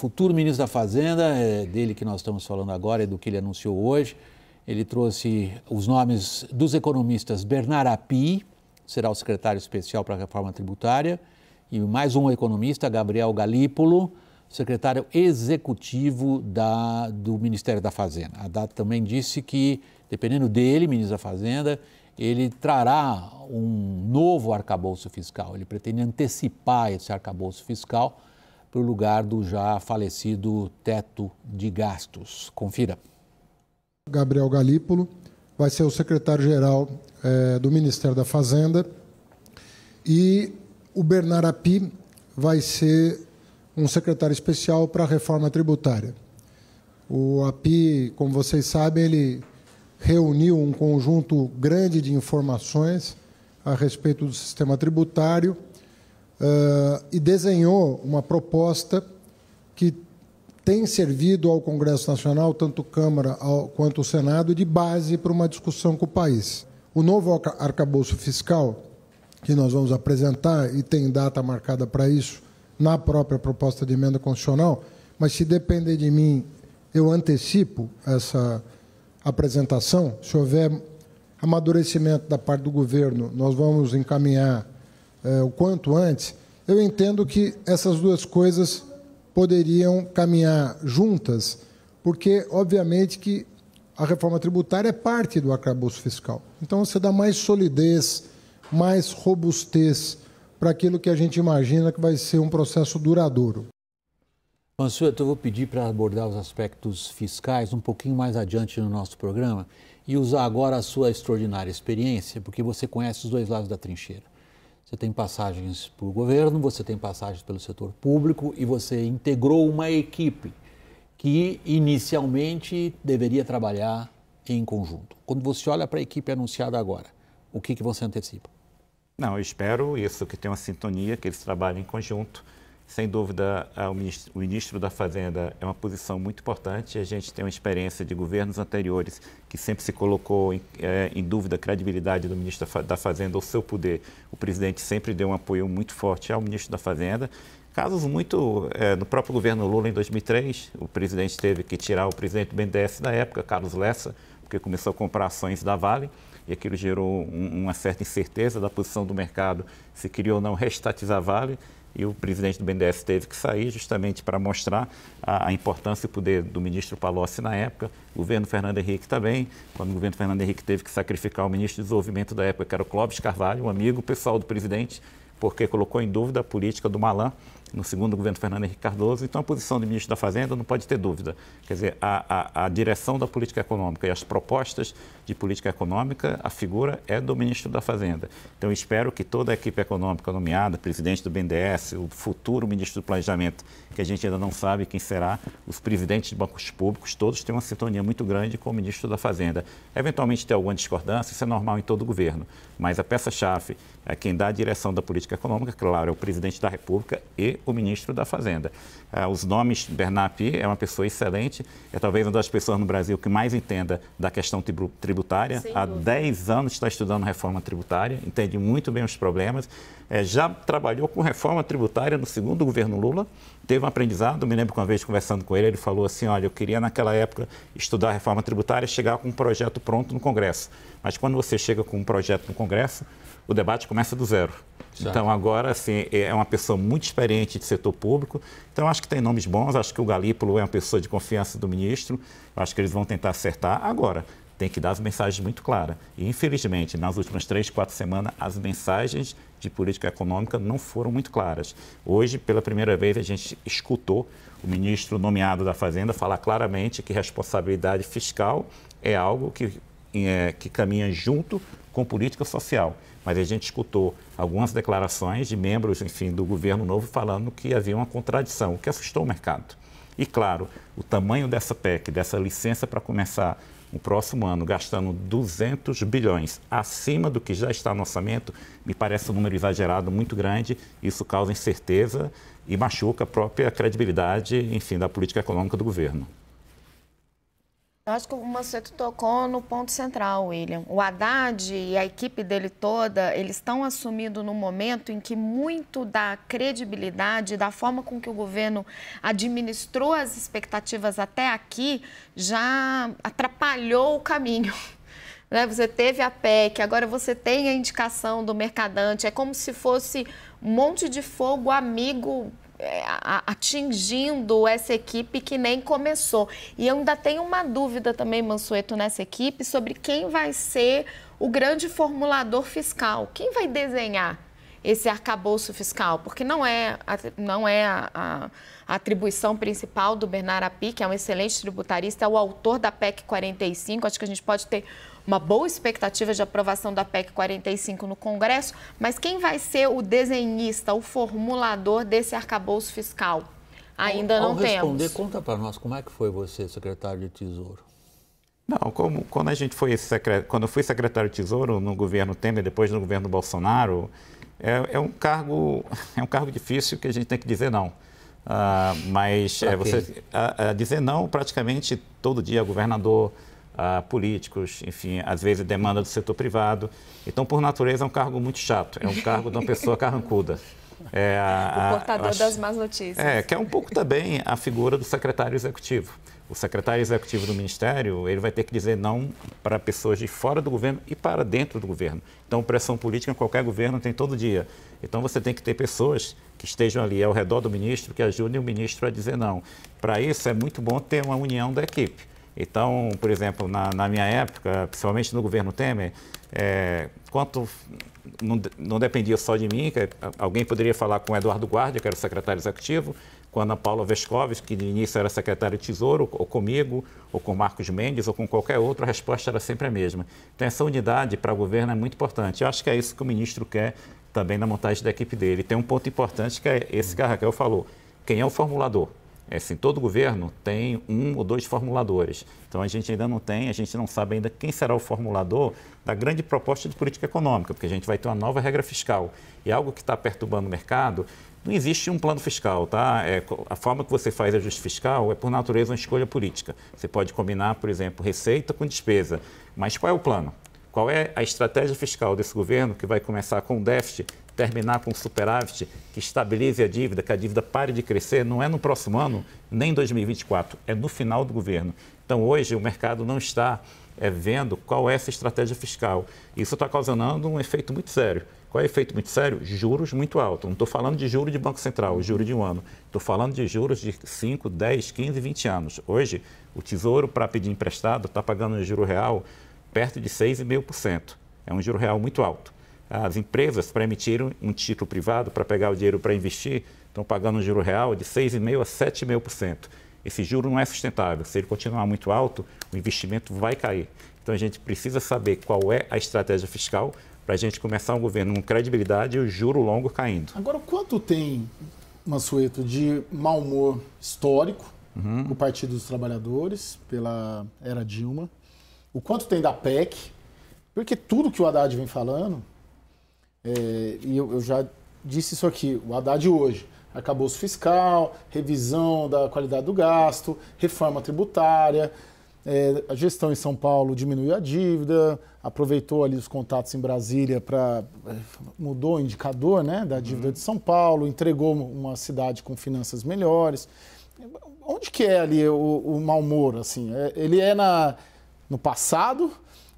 futuro ministro da Fazenda, é dele que nós estamos falando agora e é do que ele anunciou hoje. Ele trouxe os nomes dos economistas Bernard Api, será o secretário especial para a reforma tributária, e mais um economista, Gabriel Galípolo, secretário executivo da, do Ministério da Fazenda. A DAT também disse que, dependendo dele, ministro da Fazenda, ele trará um novo arcabouço fiscal. Ele pretende antecipar esse arcabouço fiscal para o lugar do já falecido teto de gastos. Confira. Gabriel Galípolo vai ser o secretário-geral é, do Ministério da Fazenda e o Bernard Api vai ser um secretário especial para a reforma tributária. O API, como vocês sabem, ele reuniu um conjunto grande de informações a respeito do sistema tributário uh, e desenhou uma proposta que tem servido ao Congresso Nacional, tanto Câmara quanto o Senado, de base para uma discussão com o país. O novo arcabouço fiscal, que nós vamos apresentar, e tem data marcada para isso, na própria proposta de emenda constitucional, mas se depender de mim, eu antecipo essa apresentação. Se houver amadurecimento da parte do governo, nós vamos encaminhar é, o quanto antes, eu entendo que essas duas coisas poderiam caminhar juntas, porque, obviamente, que a reforma tributária é parte do arcabouço fiscal. Então, você dá mais solidez, mais robustez para aquilo que a gente imagina que vai ser um processo duradouro. Mansur, eu vou pedir para abordar os aspectos fiscais um pouquinho mais adiante no nosso programa e usar agora a sua extraordinária experiência, porque você conhece os dois lados da trincheira. Você tem passagens por governo, você tem passagens pelo setor público e você integrou uma equipe que inicialmente deveria trabalhar em conjunto. Quando você olha para a equipe anunciada agora, o que, que você antecipa? Não, eu espero isso, que tenha uma sintonia, que eles trabalhem em conjunto, sem dúvida, o ministro da Fazenda é uma posição muito importante. A gente tem uma experiência de governos anteriores que sempre se colocou em, é, em dúvida a credibilidade do ministro da Fazenda ou seu poder. O presidente sempre deu um apoio muito forte ao ministro da Fazenda. Casos muito. É, no próprio governo Lula, em 2003, o presidente teve que tirar o presidente do BNDES da época, Carlos Lessa, porque começou a comprar ações da Vale e aquilo gerou um, uma certa incerteza da posição do mercado se queria ou não restatizar a Vale e o presidente do BNDES teve que sair justamente para mostrar a, a, importância e o poder do ministro Palocci na época, o governo Fernando Henrique também, quando o governo Fernando Henrique teve que sacrificar o ministro de desenvolvimento da época, que era o Clóvis Carvalho, um amigo pessoal do presidente, porque colocou em dúvida a política do Malan no segundo governo Fernando Henrique Cardoso. Então, a posição do ministro da Fazenda não pode ter dúvida. Quer dizer, a, a, a direção da política econômica e as propostas de política econômica, a figura é do ministro da Fazenda. Então, espero que toda a equipe econômica nomeada, presidente do BNDES, o futuro ministro do Planejamento, que a gente ainda não sabe quem será, os presidentes de bancos públicos, todos têm uma sintonia muito grande com o ministro da Fazenda. Eventualmente, ter alguma discordância, isso é normal em todo governo, mas a peça-chave é quem dá a direção da política política econômica, claro, é o presidente da República e o ministro da Fazenda. Ah, os nomes, Bernard é uma pessoa excelente, é talvez uma das pessoas no Brasil que mais entenda da questão tributária. Há 10 anos está estudando reforma tributária, entende muito bem os problemas. É, já trabalhou com reforma tributária no segundo governo Lula, teve um aprendizado. Me lembro que uma vez conversando com ele, ele falou assim: Olha, eu queria naquela época estudar reforma tributária, chegar com um projeto pronto no Congresso. Mas quando você chega com um projeto no Congresso, o debate começa do zero. Certo. Então, agora, assim, é, é uma pessoa muito experiente de setor público. Então, acho que tem nomes bons. Acho que o Galípolo é uma pessoa de confiança do ministro. Acho que eles vão tentar acertar. Agora, tem que dar as mensagens muito claras. E, infelizmente, nas últimas três, quatro semanas, as mensagens de política econômica não foram muito claras. Hoje, pela primeira vez, a gente escutou o ministro nomeado da Fazenda falar claramente que responsabilidade fiscal é algo que, é, que caminha junto com política social. Mas a gente escutou algumas declarações de membros, enfim, do governo novo falando que havia uma contradição, o que assustou o mercado. E claro, o tamanho dessa PEC, dessa licença para começar no próximo ano, gastando 200 bilhões acima do que já está no orçamento, me parece um número exagerado muito grande. Isso causa incerteza e machuca a própria credibilidade, enfim, da política econômica do governo. Eu acho que o Manceto tocou no ponto central, William. O Haddad e a equipe dele toda, eles estão assumindo no momento em que muito da credibilidade, da forma com que o governo administrou as expectativas até aqui, já atrapalhou o caminho. Né? Você teve a PEC, agora você tem a indicação do mercadante. É como se fosse um monte de fogo amigo é, atingindo essa equipe que nem começou. E eu ainda tenho uma dúvida também, Mansueto, nessa equipe sobre quem vai ser o grande formulador fiscal. Quem vai desenhar esse arcabouço fiscal, porque não é, não é a, a, atribuição principal do Bernard Api, que é um excelente tributarista, é o autor da PEC 45. Acho que a gente pode ter uma boa expectativa de aprovação da PEC 45 no Congresso, mas quem vai ser o desenhista, o formulador desse arcabouço fiscal? Ainda ao, não ao temos. responder, conta para nós como é que foi você, secretário de Tesouro. Não, como, quando a gente foi quando eu fui secretário de Tesouro no governo Temer, depois no governo Bolsonaro, é, é, um cargo, é um cargo difícil que a gente tem que dizer não. Ah, mas é, você a, a dizer não praticamente todo dia, governador, a ah, políticos, enfim, às vezes demanda do setor privado. Então, por natureza, é um cargo muito chato, é um cargo de uma pessoa carrancuda. É a, a, o portador acho, das más notícias. É, que é um pouco também a figura do secretário executivo o secretário executivo do ministério, ele vai ter que dizer não para pessoas de fora do governo e para dentro do governo. Então, pressão política em qualquer governo tem todo dia. Então, você tem que ter pessoas que estejam ali ao redor do ministro, que ajudem o ministro a dizer não. Para isso, é muito bom ter uma união da equipe. Então, por exemplo, na, na minha época, principalmente no governo Temer, é, quanto não, não, dependia só de mim, que alguém poderia falar com o Eduardo Guardia, que era o secretário executivo, com a Ana Paula Vescoves, que de início era secretário de Tesouro, ou comigo, ou com Marcos Mendes, ou com qualquer outro, a resposta era sempre a mesma. Então, essa unidade para o governo é muito importante. Eu acho que é isso que o ministro quer também na montagem da equipe dele. Tem um ponto importante que é esse que a Raquel falou: quem é o formulador? É assim, todo governo tem um ou dois formuladores. Então a gente ainda não tem, a gente não sabe ainda quem será o formulador da grande proposta de política econômica, porque a gente vai ter uma nova regra fiscal. E algo que está perturbando o mercado, não existe um plano fiscal, tá? É, a forma que você faz ajuste fiscal é, por natureza, uma escolha política. Você pode combinar, por exemplo, receita com despesa. Mas qual é o plano? Qual é a estratégia fiscal desse governo que vai começar com um déficit terminar com um superávit que estabilize a dívida, que a dívida pare de crescer, não é no próximo ano, nem em 2024, é no final do governo. Então, hoje, o mercado não está é, vendo qual é essa estratégia fiscal. Isso está causando um efeito muito sério. Qual é o efeito muito sério? Juros muito altos. Não estou falando de juros de Banco Central, juro de um ano. Estou falando de juros de 5, 10, 15, 20 anos. Hoje, o Tesouro, para pedir emprestado, está pagando um juro real perto de 6,5%. É um juro real muito alto as empresas para emitir um título privado para pegar o dinheiro para investir estão pagando um juro real de 6,5% a 7,5%. Esse juro não é sustentável. Se ele continuar muito alto, o investimento vai cair. Então a gente precisa saber qual é a estratégia fiscal para a gente começar um governo com credibilidade e o juro longo caindo. Agora, quanto tem, Mansueto, de mau humor histórico uhum. o Partido dos Trabalhadores, pela era Dilma? O quanto tem da PEC? Porque tudo que o Haddad vem falando, é, e eu, eu, já disse isso aqui, o Haddad hoje, acabou o fiscal, revisão da qualidade do gasto, reforma tributária, é, a gestão em São Paulo diminuiu a dívida, aproveitou ali os contatos em Brasília para é, mudou o indicador né, da dívida uhum. de São Paulo, entregou uma cidade com finanças melhores. Onde que é ali o, o mau humor? Assim? É, ele é na, no passado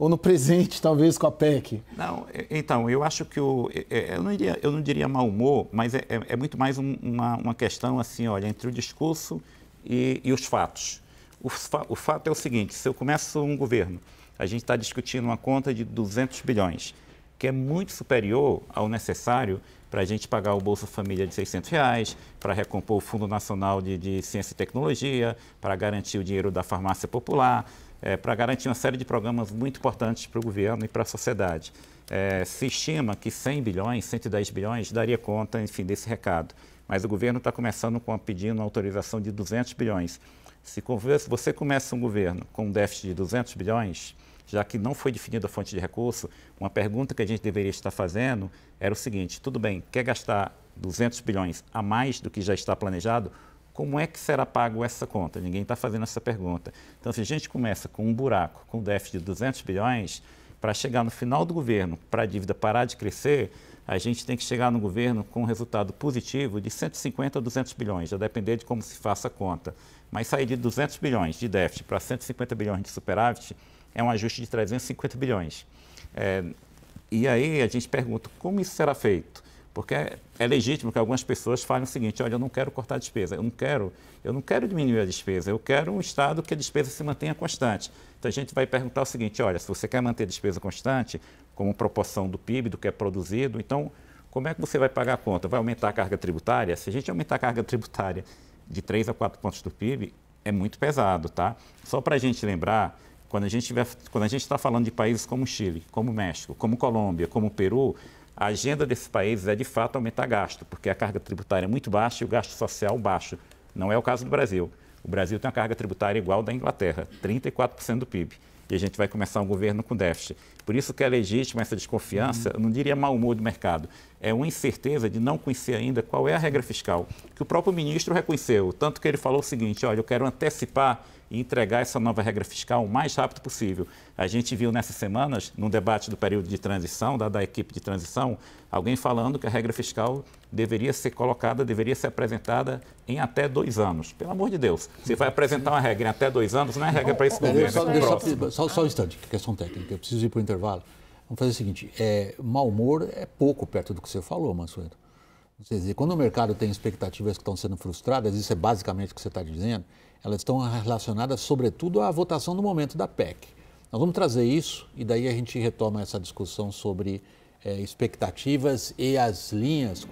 ou no presente, talvez, com a PEC? Não, então, eu acho que o. Eu não, iria, eu não diria mau humor, mas é, é, é muito mais um, uma, uma questão assim, olha, entre o discurso e, e os fatos. O, o, fato é o seguinte: se eu começo um governo, a gente está discutindo uma conta de 200 bilhões, que é muito superior ao necessário para a gente pagar o Bolsa Família de 600 reais, para recompor o Fundo Nacional de, de Ciência e Tecnologia, para garantir o dinheiro da farmácia popular é, para garantir uma série de programas muito importantes para o governo e para a sociedade. É, se estima que 100 bilhões, 110 bilhões daria conta, enfim, desse recado. Mas o governo está começando com pedindo uma autorização de 200 bilhões. Se você começa um governo com um déficit de 200 bilhões, já que não foi definida a fonte de recurso, uma pergunta que a gente deveria estar fazendo era o seguinte: tudo bem, quer gastar 200 bilhões a mais do que já está planejado? Como é que será pago essa conta? Ninguém está fazendo essa pergunta. Então, se a gente começa com um buraco, com um déficit de 200 bilhões, para chegar no final do governo, para a dívida parar de crescer, a gente tem que chegar no governo com um resultado positivo de 150 a 200 bilhões, a depender de como se faça a conta. Mas sair de 200 bilhões de déficit para 150 bilhões de superávit é um ajuste de 350 bilhões. É, e aí a gente pergunta como isso será feito? Porque é, legítimo que algumas pessoas falem o seguinte: olha, eu não quero cortar a despesa, eu não quero, eu não quero diminuir a despesa, eu quero um Estado que a despesa se mantenha constante. Então a gente vai perguntar o seguinte: olha, se você quer manter a despesa constante, como proporção do PIB, do que é produzido, então como é que você vai pagar a conta? Vai aumentar a carga tributária? Se a gente aumentar a carga tributária de 3 a 4 pontos do PIB, é muito pesado, tá? Só para a gente lembrar, quando a gente quando a gente está falando de países como Chile, como México, como Colômbia, como Peru, a agenda desses países é de fato aumentar gasto, porque a carga tributária é muito baixa e o gasto social baixo. Não é o caso do Brasil. O Brasil tem uma carga tributária igual da Inglaterra, 34% do PIB. E a gente vai começar um governo com déficit. Por isso que é legítima essa desconfiança, uhum. não diria mau humor do mercado, é uma incerteza de não conhecer ainda qual é a regra fiscal, que o próprio ministro reconheceu, tanto que ele falou o seguinte, olha, eu quero antecipar e entregar essa nova regra fiscal o mais rápido possível. A gente viu nessas semanas, num debate do período de transição, da, da equipe de transição, alguém falando que a regra fiscal deveria ser colocada, deveria ser apresentada em até dois anos. Pelo amor de Deus, você vai apresentar uma regra em até dois anos, não é regra para esse é, governo. É, só, é só, só, só um instante, questão é técnica, eu preciso ir para o intervalo intervalo. Vamos fazer o seguinte: é, mau humor é pouco perto do que você falou, Mansueto. Quer dizer, quando o mercado tem expectativas que estão sendo frustradas, isso é basicamente o que você está dizendo, elas estão relacionadas, sobretudo, à votação no momento da PEC. Nós vamos trazer isso e daí a gente retoma essa discussão sobre é, expectativas e as linhas.